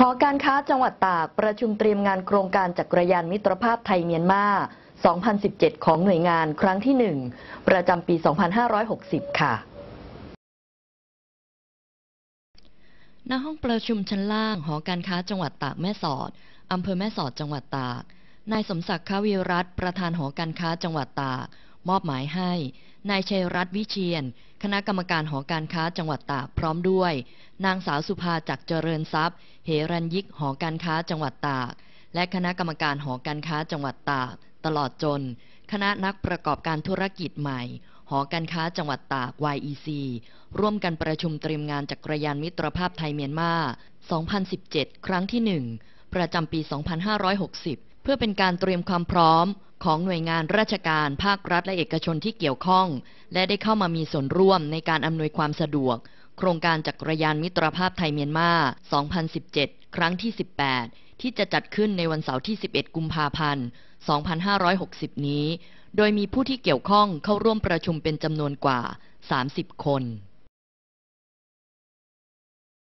หอการค้าจังหวัดตากประชุมเตรียมงานโครงการจักรยานมิตรภาพไทยเมียนมา 2017 ของหน่วยงานครั้งที่1ประจำปี 2560 ค่ะณห้องประชุมชั้นล่างหอการค้าจังหวัดตากแม่สอดอำเภอแม่สอดจังหวัดตาก นายสมศักดิ์คาวิรัตประธานหอการค้าจังหวัดตากมอบหมายให้ นายชัยรัตน์วิเชียน คณะกรรมการหอการค้าจังหวัดตากพร้อมด้วย นางสาวสุภาจักเจริญทรัพย์เหรันยิกหอการค้าจังหวัดตาก และคณะกรรมการหอการค้าจังหวัดตากตลอดจน คณะนักประกอบการธุรกิจใหม่ หอการค้าจังหวัดตาก YEC ร่วมกันประชุมเตรียมงานจักรยานมิตรภาพไทยเมียนมา 2017 ครั้งที่ 1 ประจำปี 2560 เพื่อเป็นการเตรียมความพร้อมของหน่วยงานราชการภาครัฐและเอกชนที่เกี่ยวข้อง และได้เข้ามามีส่วนร่วมในการอำนวยความสะดวก โครงการจักรยานมิตรภาพไทยเมียนมา 2017 ครั้งที่ 18 ที่จะจัดขึ้นในวันเสาร์ที่ 11 กุมภาพันธ์ 2560 นี้ โดยมีผู้ที่เกี่ยวข้องเข้าร่วมประชุมเป็นจำนวนกว่า 30 คน